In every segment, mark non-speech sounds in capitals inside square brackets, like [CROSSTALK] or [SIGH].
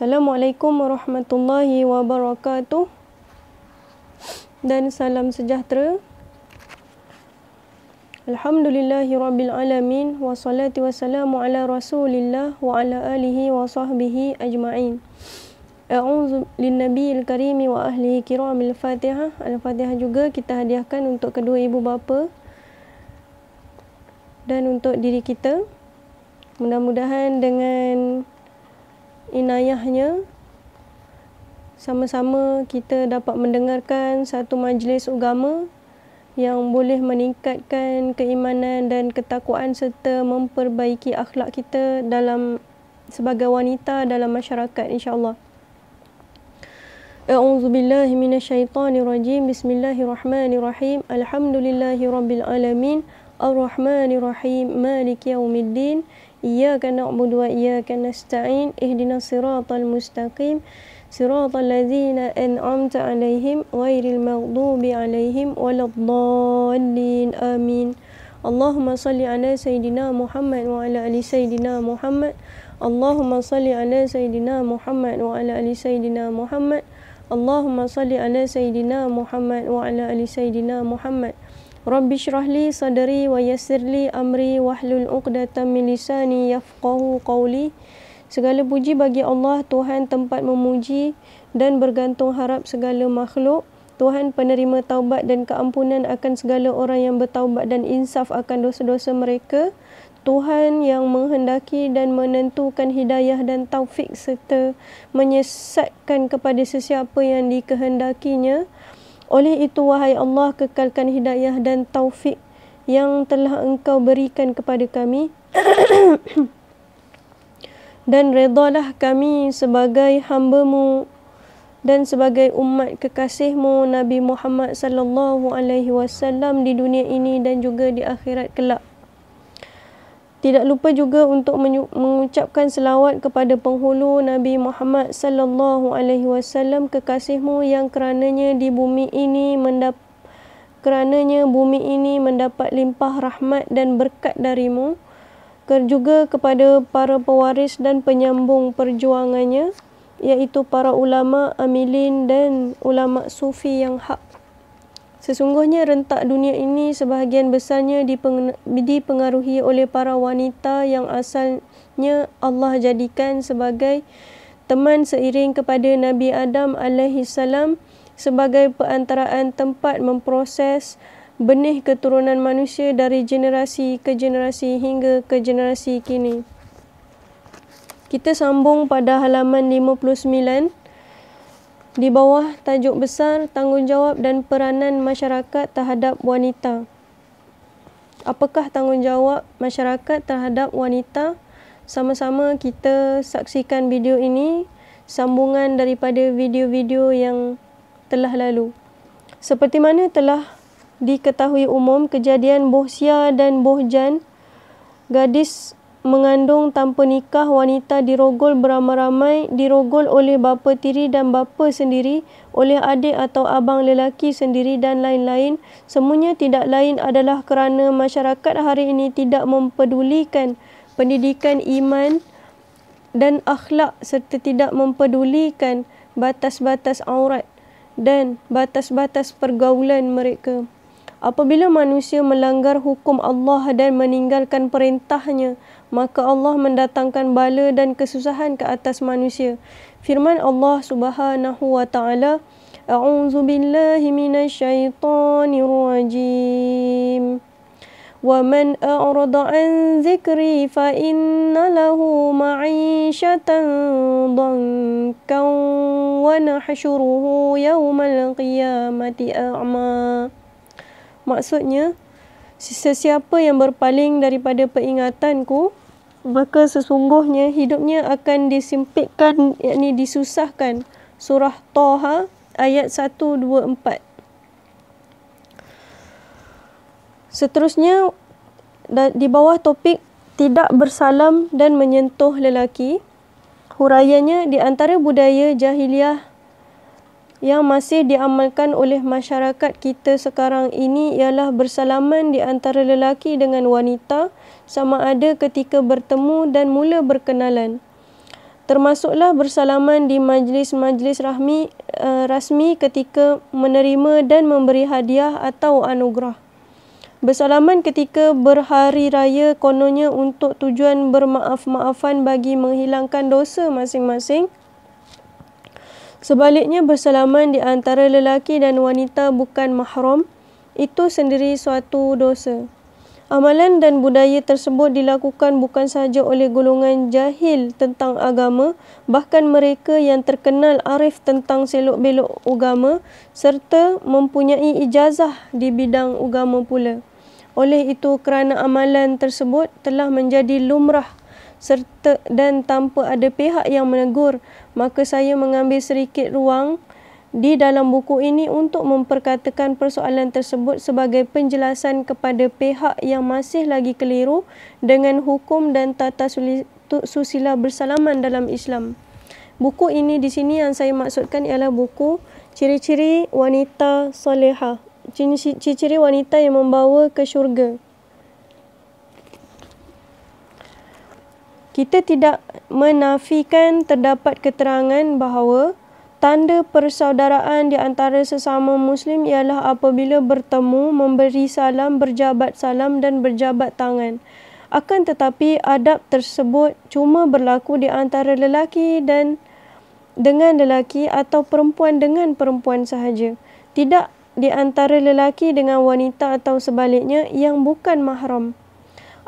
Assalamualaikum warahmatullahi wabarakatuh dan salam sejahtera. Alhamdulillahi rabbil alamin wassalatu wassalamu ala rasulillah wa ala alihi wa sahbihi ajma'in. A'udzu linnabiyil karimi wa ahlihi kiramil fatihah. Al-Fatihah juga kita hadiahkan untuk kedua ibu bapa dan untuk diri kita. Mudah-mudahan dengan inayahnya sama-sama kita dapat mendengarkan satu majlis agama yang boleh meningkatkan keimanan dan ketakwaan serta memperbaiki akhlak kita dalam sebagai wanita dalam masyarakat insya-Allah. A'udzu billahi minasyaitonir rajim. Bismillahirrahmanirrahim. Alhamdulillahirabbil alamin. Arrahmanirrahim. Maliki yaumiddin. إياك نعبد وإياك نستعين اهدنا الصراط المستقيم صراط الذين أنعمت عليهم غير المغضوب عليهم ولا الضالين آمين اللهم صل على سيدنا محمد وعلى آل سيدنا محمد اللهم صل على سيدنا محمد وعلى آل سيدنا محمد اللهم صل على سيدنا محمد وعلى آل سيدنا محمد Rabbi syrah li sadri wa yassir li amri wa hlul uqdatan min lisani yafqahu qawli. Segala puji bagi Allah, Tuhan tempat memuji dan bergantung harap segala makhluk. Tuhan penerima taubat dan keampunan akan segala orang yang bertaubat dan insaf akan dosa-dosa mereka. Tuhan yang menghendaki dan menentukan hidayah dan taufik serta menyesatkan kepada sesiapa yang dikehendakinya. Oleh itu, wahai Allah, kekalkan hidayah dan taufik yang telah engkau berikan kepada kami. [COUGHS] dan redalah kami sebagai hambamu dan sebagai umat kekasihmu Nabi Muhammad sallallahu alaihi wasallam di dunia ini dan juga di akhirat kelak. Tidak lupa juga untuk mengucapkan selawat kepada penghulu Nabi Muhammad sallallahu alaihi wasallam kekasihmu yang kerananya di bumi ini mendapat kerananya bumi ini mendapat limpah rahmat dan berkat darimu juga kepada para pewaris dan penyambung perjuangannya iaitu para ulama amilin dan ulama sufi yang hak Sesungguhnya rentak dunia ini sebahagian besarnya dipengaruhi oleh para wanita yang asalnya Allah jadikan sebagai teman seiring kepada Nabi Adam alaihi sebagai perantaraan tempat memproses benih keturunan manusia dari generasi ke generasi hingga ke generasi kini. Kita sambung pada halaman 59 di bawah tajuk besar tanggungjawab dan peranan masyarakat terhadap wanita. Apakah tanggungjawab masyarakat terhadap wanita? Sama-sama kita saksikan video ini sambungan daripada video-video yang telah lalu. Seperti mana telah diketahui umum kejadian Bohsia dan Bohjan, gadis mengandung tanpa nikah wanita dirogol beramai-ramai, dirogol oleh bapa tiri dan bapa sendiri, oleh adik atau abang lelaki sendiri dan lain-lain. Semuanya tidak lain adalah kerana masyarakat hari ini tidak mempedulikan pendidikan iman dan akhlak serta tidak mempedulikan batas-batas aurat dan batas-batas pergaulan mereka. Apabila manusia melanggar hukum Allah dan meninggalkan perintahnya, maka Allah mendatangkan bala dan kesusahan ke atas manusia. Firman Allah Subhanahu wa taala, "A'udzu billahi minasyaitonir rajim." ومن أعرض عن ذكري فإن له معيشة ضنكا ونحشره يوم qiyamati أعمى Maksudnya, sesiapa yang berpaling daripada peringatanku, maka sesungguhnya hidupnya akan disimpitkan yakni disusahkan surah toha ayat 124 Seterusnya di bawah topik tidak bersalam dan menyentuh lelaki, huraiannya di antara budaya jahiliah yang masih diamalkan oleh masyarakat kita sekarang ini ialah bersalaman di antara lelaki dengan wanita sama ada ketika bertemu dan mula berkenalan. Termasuklah bersalaman di majlis-majlis uh, rasmi ketika menerima dan memberi hadiah atau anugerah. Bersalaman ketika berhari raya kononnya untuk tujuan bermaaf-maafan bagi menghilangkan dosa masing-masing. Sebaliknya bersalaman di antara lelaki dan wanita bukan mahram itu sendiri suatu dosa. Amalan dan budaya tersebut dilakukan bukan sahaja oleh golongan jahil tentang agama, bahkan mereka yang terkenal arif tentang selok belok agama serta mempunyai ijazah di bidang agama pula. Oleh itu kerana amalan tersebut telah menjadi lumrah serta dan tanpa ada pihak yang menegur, maka saya mengambil sedikit ruang di dalam buku ini untuk memperkatakan persoalan tersebut sebagai penjelasan kepada pihak yang masih lagi keliru dengan hukum dan tata susila bersalaman dalam Islam. Buku ini di sini yang saya maksudkan ialah buku Ciri-ciri Wanita Salihah. Ciri-ciri wanita yang membawa ke syurga. Kita tidak menafikan terdapat keterangan bahawa tanda persaudaraan di antara sesama Muslim ialah apabila bertemu, memberi salam, berjabat salam dan berjabat tangan. Akan tetapi adab tersebut cuma berlaku di antara lelaki dan dengan lelaki atau perempuan dengan perempuan sahaja. Tidak di antara lelaki dengan wanita atau sebaliknya yang bukan mahram.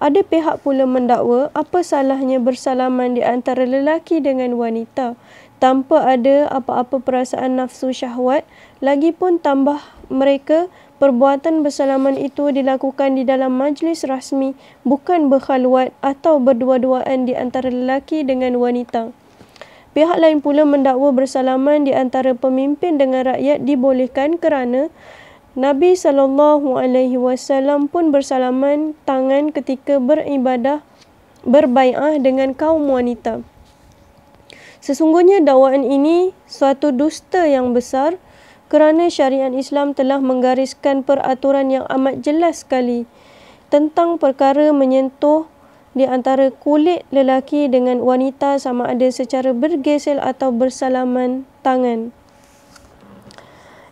Ada pihak pula mendakwa apa salahnya bersalaman di antara lelaki dengan wanita tanpa ada apa-apa perasaan nafsu syahwat, lagipun tambah mereka perbuatan bersalaman itu dilakukan di dalam majlis rasmi bukan berkhaluat atau berdua-duaan di antara lelaki dengan wanita. Pihak lain pula mendakwa bersalaman di antara pemimpin dengan rakyat dibolehkan kerana Nabi sallallahu alaihi wasallam pun bersalaman tangan ketika beribadah berbaiah dengan kaum wanita. Sesungguhnya dakwaan ini suatu dusta yang besar kerana syariat Islam telah menggariskan peraturan yang amat jelas sekali tentang perkara menyentuh di antara kulit lelaki dengan wanita sama ada secara bergesel atau bersalaman tangan.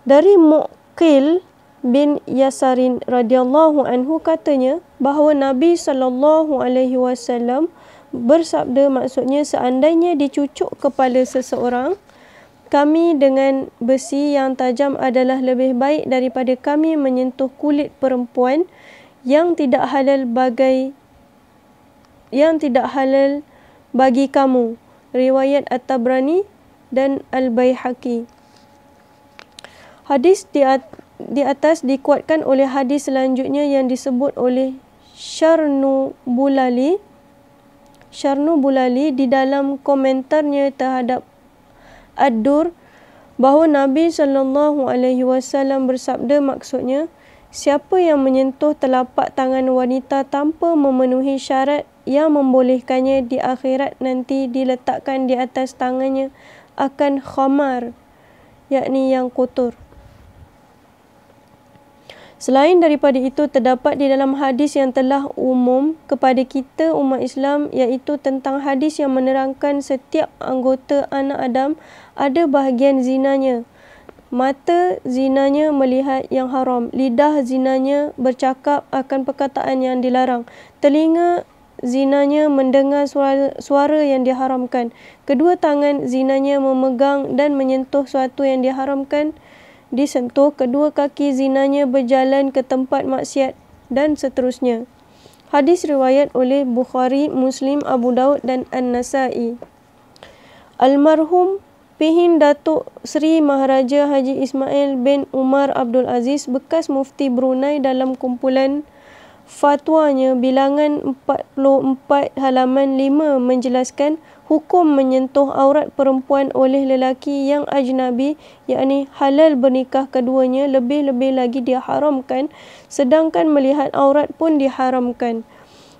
Dari Muqil bin Yasarin radhiyallahu anhu katanya bahawa Nabi sallallahu alaihi wasallam bersabda maksudnya seandainya dicucuk kepala seseorang kami dengan besi yang tajam adalah lebih baik daripada kami menyentuh kulit perempuan yang tidak halal bagi yang tidak halal bagi kamu riwayat at-tabrani dan al-baihaqi hadis di atas di atas dikuatkan oleh hadis selanjutnya yang disebut oleh Syarnu Bulali Syarnu Bulali di dalam komentarnya terhadap Ad-Dur bahawa Nabi sallallahu alaihi wasallam bersabda maksudnya siapa yang menyentuh telapak tangan wanita tanpa memenuhi syarat yang membolehkannya di akhirat nanti diletakkan di atas tangannya akan khamar yakni yang kotor Selain daripada itu terdapat di dalam hadis yang telah umum kepada kita umat Islam iaitu tentang hadis yang menerangkan setiap anggota anak Adam ada bahagian zinanya. Mata zinanya melihat yang haram, lidah zinanya bercakap akan perkataan yang dilarang, telinga zinanya mendengar suara-suara yang diharamkan, kedua tangan zinanya memegang dan menyentuh sesuatu yang diharamkan disentuh kedua kaki zinanya berjalan ke tempat maksiat dan seterusnya. Hadis riwayat oleh Bukhari, Muslim, Abu Daud dan An-Nasai. Almarhum Pihin Datuk Sri Maharaja Haji Ismail bin Umar Abdul Aziz bekas mufti Brunei dalam kumpulan Al-Quran fatwanya bilangan 44 halaman 5 menjelaskan hukum menyentuh aurat perempuan oleh lelaki yang ajnabi yakni halal bernikah keduanya lebih-lebih lagi diharamkan sedangkan melihat aurat pun diharamkan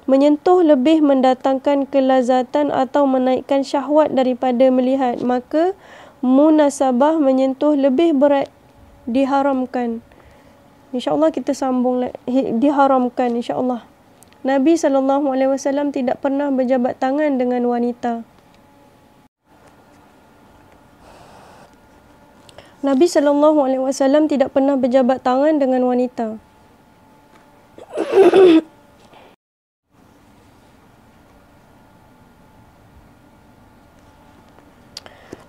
menyentuh lebih mendatangkan kelazatan atau menaikkan syahwat daripada melihat maka munasabah menyentuh lebih berat diharamkan InsyaAllah kita sambung. Diharamkan insyaAllah. Nabi SAW tidak pernah berjabat tangan dengan wanita. Nabi SAW tidak pernah berjabat tangan dengan wanita.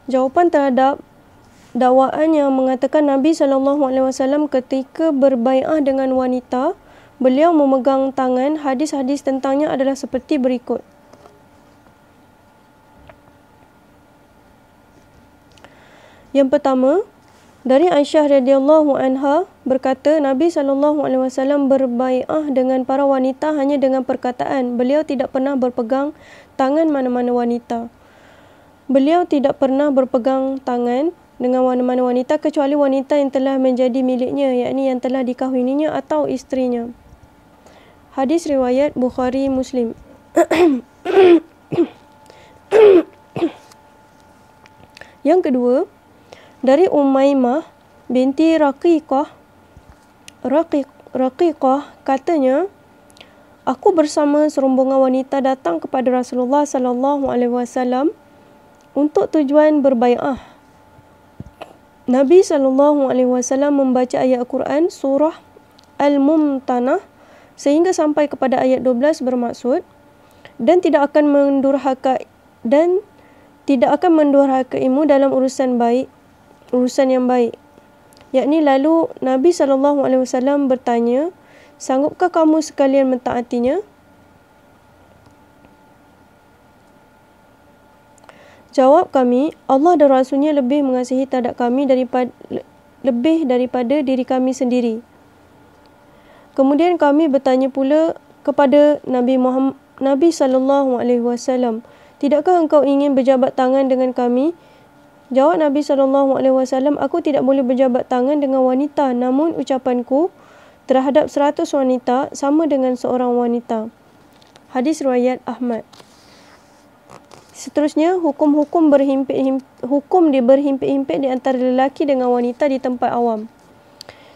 [COUGHS] Jawapan terhadap dakwaannya mengatakan Nabi saw ketika berbaikah dengan wanita, beliau memegang tangan. Hadis-hadis tentangnya adalah seperti berikut. Yang pertama, dari Aisyah radhiyallahu anha berkata Nabi sallallahu alaihi wasallam berbaiat dengan para wanita hanya dengan perkataan. Beliau tidak pernah berpegang tangan mana-mana wanita. Beliau tidak pernah berpegang tangan dengan mana-mana wanita kecuali wanita yang telah menjadi miliknya yakni yang telah dikahwininya atau istrinya. Hadis riwayat Bukhari Muslim. [COUGHS] yang kedua dari Umaymah binti Raqiqah Raqiq Raqiqah katanya Aku bersama serombongan wanita datang kepada Rasulullah sallallahu alaihi wasallam untuk tujuan berbaiah. Nabi sallallahu alaihi wasallam membaca ayat Al-Quran surah Al-Mumtanah sehingga sampai kepada ayat 12 bermaksud dan tidak akan mendurhaka dan tidak akan mendurhaka imu dalam urusan baik urusan yang baik yakni lalu Nabi sallallahu alaihi wasallam bertanya sanggupkah kamu sekalian mentaatinya Jawab kami, Allah dan Rasulnya lebih mengasihi tadak kami daripada lebih daripada diri kami sendiri. Kemudian kami bertanya pula kepada Nabi Muhammad Nabi sallallahu alaihi wasallam, "Tidakkah engkau ingin berjabat tangan dengan kami?" Jawab Nabi sallallahu alaihi wasallam, "Aku tidak boleh berjabat tangan dengan wanita, namun ucapanku terhadap 100 wanita sama dengan seorang wanita." Hadis riwayat Ahmad. Seterusnya, hukum-hukum berhimpit hukum di berhimpit-himpit di antara lelaki dengan wanita di tempat awam.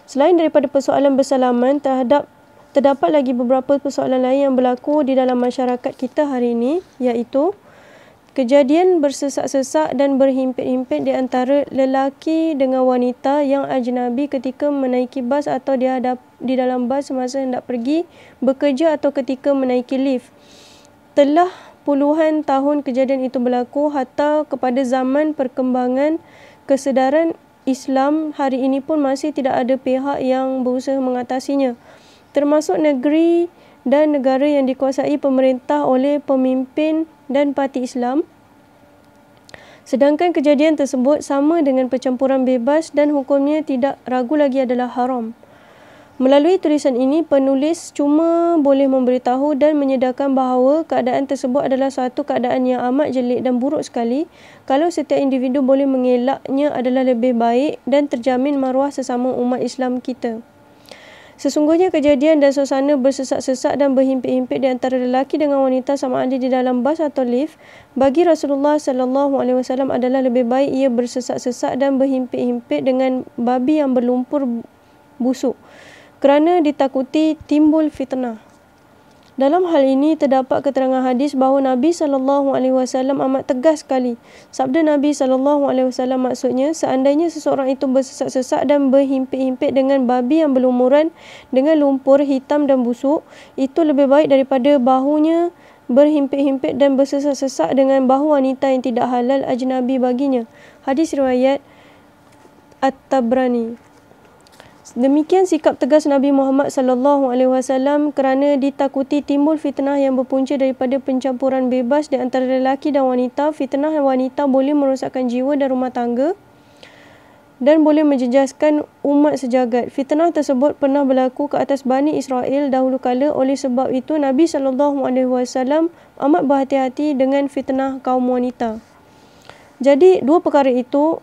Selain daripada persoalan bersalaman terhadap terdapat lagi beberapa persoalan lain yang berlaku di dalam masyarakat kita hari ini iaitu kejadian bersesak-sesak dan berhimpit-himpit di antara lelaki dengan wanita yang ajnabi ketika menaiki bas atau di di dalam bas semasa hendak pergi bekerja atau ketika menaiki lift telah puluhan tahun kejadian itu berlaku hatta kepada zaman perkembangan kesedaran Islam hari ini pun masih tidak ada pihak yang berusaha mengatasinya termasuk negeri dan negara yang dikuasai pemerintah oleh pemimpin dan parti Islam sedangkan kejadian tersebut sama dengan pencampuran bebas dan hukumnya tidak ragu lagi adalah haram Melalui tulisan ini, penulis cuma boleh memberitahu dan menyedarkan bahawa keadaan tersebut adalah satu keadaan yang amat jelek dan buruk sekali. Kalau setiap individu boleh mengelaknya adalah lebih baik dan terjamin maruah sesama umat Islam kita. Sesungguhnya kejadian dan suasana bersesak-sesak dan berhimpit-himpit di antara lelaki dengan wanita sama ada di dalam bas atau lift bagi Rasulullah sallallahu alaihi wasallam adalah lebih baik ia bersesak-sesak dan berhimpit-himpit dengan babi yang berlumpur busuk kerana ditakuti timbul fitnah. Dalam hal ini terdapat keterangan hadis bahawa Nabi sallallahu alaihi wasallam amat tegas sekali. Sabda Nabi sallallahu alaihi wasallam maksudnya seandainya seseorang itu bersesak-sesak dan berhimpit-himpit dengan babi yang berlumuran dengan lumpur hitam dan busuk, itu lebih baik daripada bahunya berhimpit-himpit dan bersesak-sesak dengan bahu wanita yang tidak halal ajnabi baginya. Hadis riwayat At-Tabrani demikian sikap tegas Nabi Muhammad sallallahu alaihi wasallam kerana ditakuti timbul fitnah yang berpunca daripada pencampuran bebas di antara lelaki dan wanita. Fitnah wanita boleh merosakkan jiwa dan rumah tangga dan boleh menjejaskan umat sejagat. Fitnah tersebut pernah berlaku ke atas Bani Israel dahulu kala oleh sebab itu Nabi sallallahu alaihi wasallam amat berhati-hati dengan fitnah kaum wanita. Jadi dua perkara itu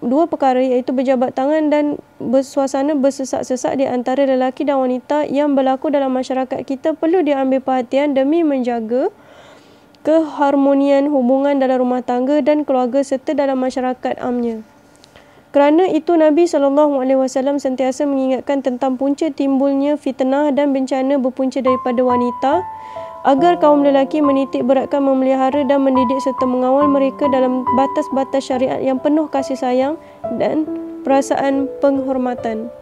dua perkara iaitu berjabat tangan dan bersuasana bersesak-sesak di antara lelaki dan wanita yang berlaku dalam masyarakat kita perlu diambil perhatian demi menjaga keharmonian hubungan dalam rumah tangga dan keluarga serta dalam masyarakat amnya. Kerana itu Nabi sallallahu alaihi wasallam sentiasa mengingatkan tentang punca timbulnya fitnah dan bencana berpunca daripada wanita agar kaum lelaki menitik beratkan memelihara dan mendidik serta mengawal mereka dalam batas-batas syariat yang penuh kasih sayang dan perasaan penghormatan.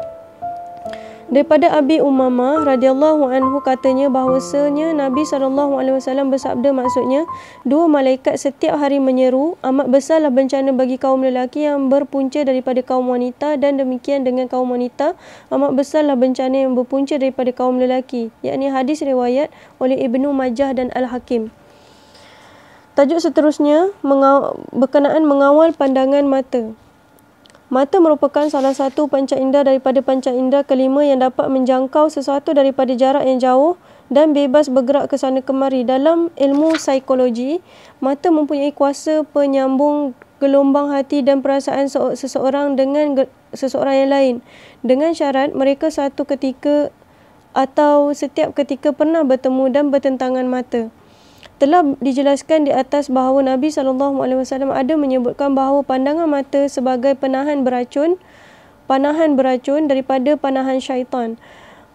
Daripada Abi Umamah radhiyallahu anhu katanya bahwasanya Nabi saw bersabda maksudnya dua malaikat setiap hari menyeru amat besarlah bencana bagi kaum lelaki yang berpunca daripada kaum wanita dan demikian dengan kaum wanita amat besarlah bencana yang berpunca daripada kaum lelaki yakni hadis riwayat oleh Ibnu Majah dan Al-Hakim Tajuk seterusnya berkenaan mengawal pandangan mata Mata merupakan salah satu panca indera daripada panca indera kelima yang dapat menjangkau sesuatu daripada jarak yang jauh dan bebas bergerak ke sana kemari. Dalam ilmu psikologi, mata mempunyai kuasa penyambung gelombang hati dan perasaan seseorang dengan seseorang yang lain. Dengan syarat mereka satu ketika atau setiap ketika pernah bertemu dan bertentangan mata. Telah dijelaskan di atas bahawa Nabi sallallahu alaihi wasallam ada menyebutkan bahawa pandangan mata sebagai penahan beracun, panahan beracun daripada panahan syaitan.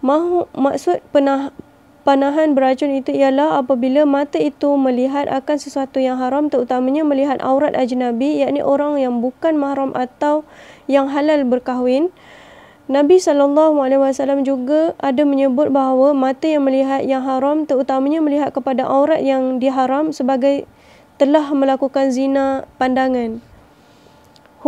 Mahu maksud penah, panahan beracun itu ialah apabila mata itu melihat akan sesuatu yang haram terutamanya melihat aurat ajnabi yakni orang yang bukan mahram atau yang halal berkahwin. Nabi saw juga ada menyebut bahawa mata yang melihat yang haram terutamanya melihat kepada aurat yang diharam sebagai telah melakukan zina pandangan.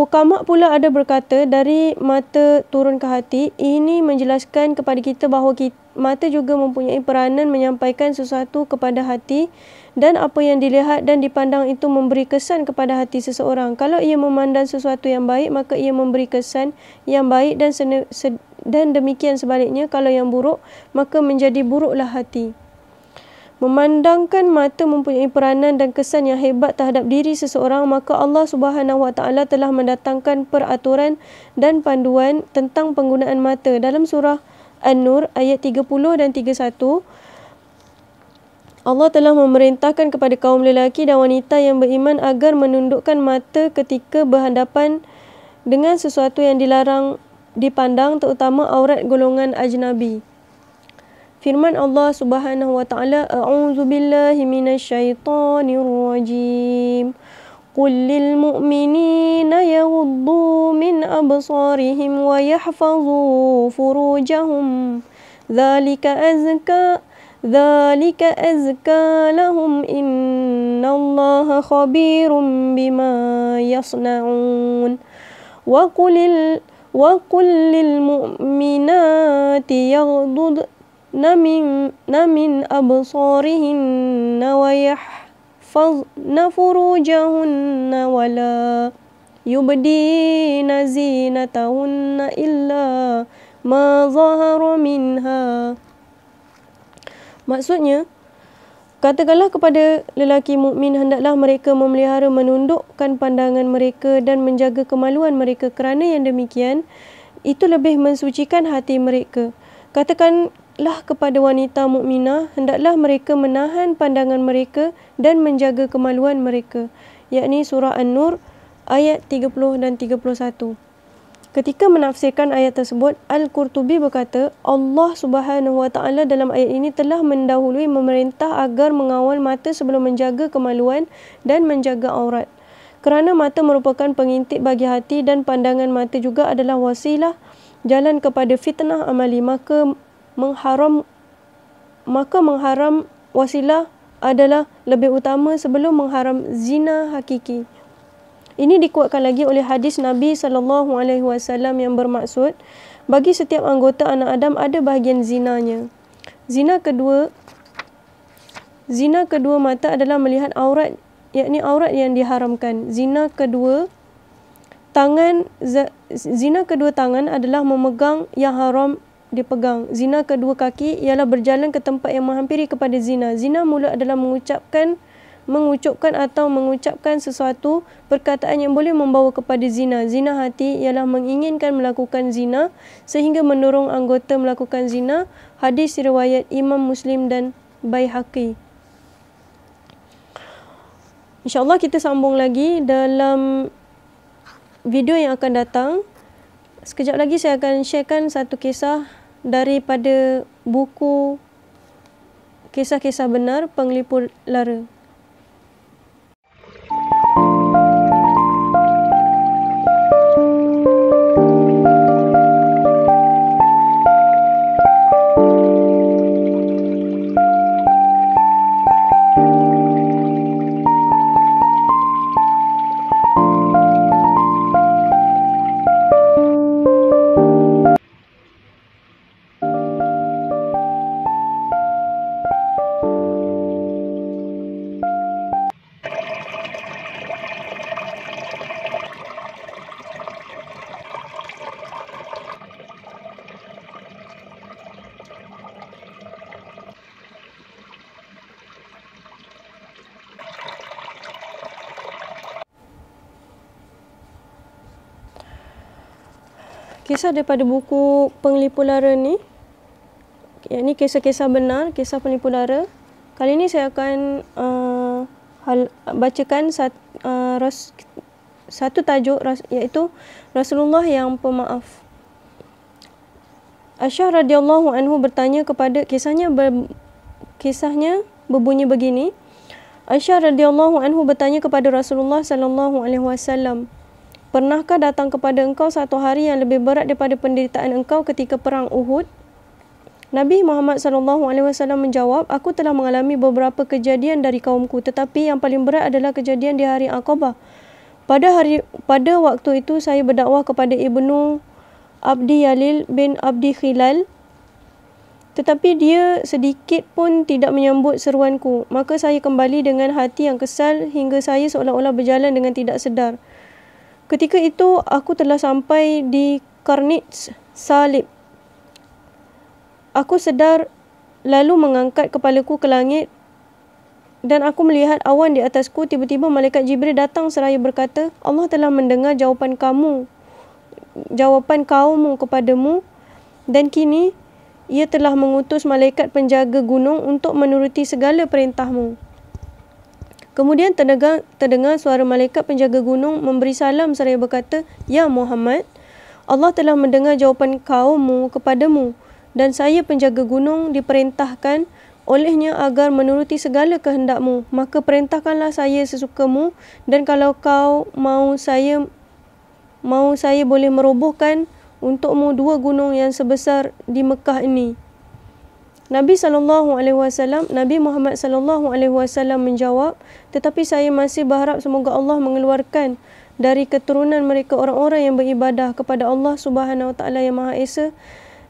Hukamak pula ada berkata dari mata turun ke hati ini menjelaskan kepada kita bahawa kita mata juga mempunyai peranan menyampaikan sesuatu kepada hati dan apa yang dilihat dan dipandang itu memberi kesan kepada hati seseorang. Kalau ia memandang sesuatu yang baik, maka ia memberi kesan yang baik dan dan demikian sebaliknya kalau yang buruk, maka menjadi buruklah hati. Memandangkan mata mempunyai peranan dan kesan yang hebat terhadap diri seseorang maka Allah Subhanahu Wa Taala telah mendatangkan peraturan dan panduan tentang penggunaan mata dalam surah An-Nur ayat 30 dan 31 Allah telah memerintahkan kepada kaum lelaki dan wanita yang beriman agar menundukkan mata ketika berhadapan dengan sesuatu yang dilarang dipandang terutama aurat golongan ajnabi. Firman Allah Subhanahu wa taala a'udzubillahi minasyaitonirrajim. rajim. قل للمؤمنين يغضوا من أبصارهم ويحفظوا فروجهم ذلك أزكى ذلك أزكى لهم إن الله خبير بما يصنعون وقل وقل للمؤمنات يغضضن من, من أبصارهن ويحفظن يَحْفَظْنَ فُرُوجَهُنَّ وَلَا يُبْدِينَ زِينَتَهُنَّ إِلَّا مَا ظَهَرَ مِنْهَا Maksudnya katakanlah kepada lelaki mukmin hendaklah mereka memelihara menundukkan pandangan mereka dan menjaga kemaluan mereka kerana yang demikian itu lebih mensucikan hati mereka. Katakan Ingatlah kepada wanita mukminah hendaklah mereka menahan pandangan mereka dan menjaga kemaluan mereka. Yakni surah An-Nur ayat 30 dan 31. Ketika menafsirkan ayat tersebut, Al-Qurtubi berkata, Allah Subhanahu Wa Taala dalam ayat ini telah mendahului memerintah agar mengawal mata sebelum menjaga kemaluan dan menjaga aurat. Kerana mata merupakan pengintip bagi hati dan pandangan mata juga adalah wasilah jalan kepada fitnah amali, maka mengharam maka mengharam wasilah adalah lebih utama sebelum mengharam zina hakiki. Ini dikuatkan lagi oleh hadis Nabi sallallahu alaihi wasallam yang bermaksud bagi setiap anggota anak Adam ada bahagian zinanya. Zina kedua zina kedua mata adalah melihat aurat yakni aurat yang diharamkan. Zina kedua tangan zina kedua tangan adalah memegang yang haram dipegang. Zina kedua kaki ialah berjalan ke tempat yang menghampiri kepada zina. Zina mula adalah mengucapkan, mengucapkan atau mengucapkan sesuatu perkataan yang boleh membawa kepada zina. Zina hati ialah menginginkan melakukan zina sehingga mendorong anggota melakukan zina. Hadis riwayat Imam Muslim dan Baihaqi. InsyaAllah kita sambung lagi dalam video yang akan datang sekejap lagi saya akan sharekan satu kisah daripada buku Kisah-kisah benar penglipur lara. kisah daripada buku Penglipu Lara ni. Yang ni kisah-kisah benar, kisah penipu Kali ni saya akan uh, hal, bacakan sat, uh, ras, satu tajuk ras, iaitu Rasulullah yang pemaaf. Aisyah radhiyallahu anhu bertanya kepada kisahnya ber, kisahnya berbunyi begini. Aisyah radhiyallahu anhu bertanya kepada Rasulullah sallallahu alaihi wasallam, Pernahkah datang kepada engkau satu hari yang lebih berat daripada penderitaan engkau ketika perang Uhud? Nabi Muhammad sallallahu alaihi wasallam menjawab, Aku telah mengalami beberapa kejadian dari kaumku, tetapi yang paling berat adalah kejadian di hari Aqabah. Pada hari pada waktu itu, saya berdakwah kepada Ibnu Abdi Yalil bin Abdi Khilal, tetapi dia sedikit pun tidak menyambut seruanku. Maka saya kembali dengan hati yang kesal hingga saya seolah-olah berjalan dengan tidak sedar. Ketika itu aku telah sampai di Karnitz Salib. Aku sedar lalu mengangkat kepalaku ke langit dan aku melihat awan di atasku tiba-tiba malaikat Jibril datang seraya berkata, Allah telah mendengar jawapan kamu, jawapan kaummu kepadamu dan kini ia telah mengutus malaikat penjaga gunung untuk menuruti segala perintahmu. Kemudian terdengar, terdengar suara malaikat penjaga gunung memberi salam seraya berkata, Ya Muhammad, Allah telah mendengar jawapan kaummu kepadamu dan saya penjaga gunung diperintahkan olehnya agar menuruti segala kehendakmu. Maka perintahkanlah saya sesukamu dan kalau kau mau saya mau saya boleh merobohkan untukmu dua gunung yang sebesar di Mekah ini. Nabi sallallahu alaihi wasallam Nabi Muhammad sallallahu alaihi wasallam menjawab tetapi saya masih berharap semoga Allah mengeluarkan dari keturunan mereka orang-orang yang beribadah kepada Allah Subhanahu wa taala yang Maha Esa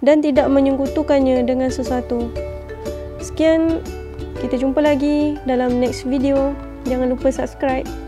dan tidak menyungkutukannya dengan sesuatu. Sekian kita jumpa lagi dalam next video. Jangan lupa subscribe.